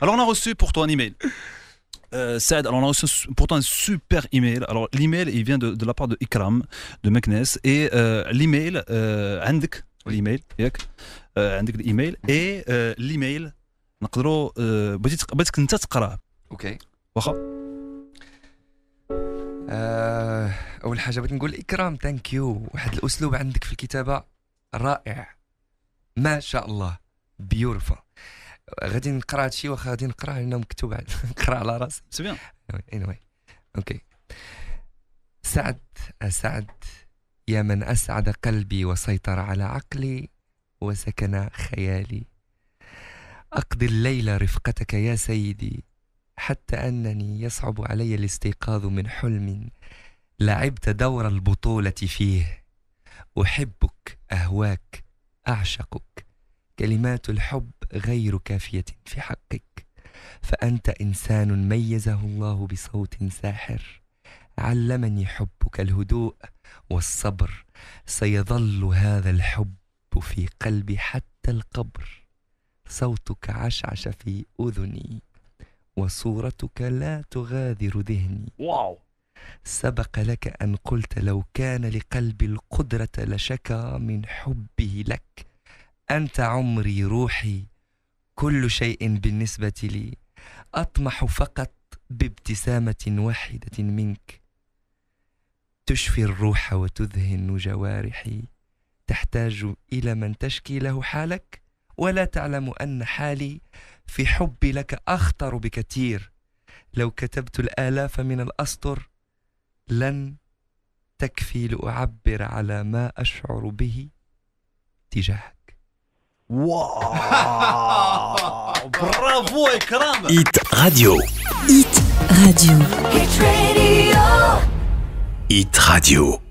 Alors on a reçu pour toi un email. Euh, Saad, alors on a reçu pourtant un super email. Alors l'email, il vient de, de, la part de Ikram, de Meknes. Et euh, l'email, euh, Andik, l'email, Yak, euh, Andik, l'email. Et euh, l'email, Nakdro, بغيتي بغيتك Ok. Waha. اوكي. واخا. اول حاجه بغيت نقول اكرام ثانك يو واحد الاسلوب عندك في الكتابه رائع ما شاء الله بيورفا غادي نقرا هادشي واخا غادي نقرا لانه مكتوب نقرا على راسي سي بيان anyway. اوكي سعد اسعد يا من اسعد قلبي وسيطر على عقلي وسكن خيالي اقضي الليل رفقتك يا سيدي حتى انني يصعب علي الاستيقاظ من حلم لعبت دور البطوله فيه احبك اهواك اعشقك كلمات الحب غير كافية في حقك فأنت إنسان ميزه الله بصوت ساحر علمني حبك الهدوء والصبر سيظل هذا الحب في قلبي حتى القبر صوتك عشعش في أذني وصورتك لا تغادر ذهني واو سبق لك أن قلت لو كان لقلبي القدرة لشكى من حبه لك أنت عمري روحي كل شيء بالنسبة لي أطمح فقط بابتسامة واحدة منك تشفي الروح وتذهن جوارحي تحتاج إلى من تشكي له حالك ولا تعلم أن حالي في حبي لك أخطر بكثير لو كتبت الآلاف من الأسطر لن تكفي لأعبر على ما أشعر به تجاهك Wow Bravo Radio. Hit Radio. Hit Radio. Hit Radio.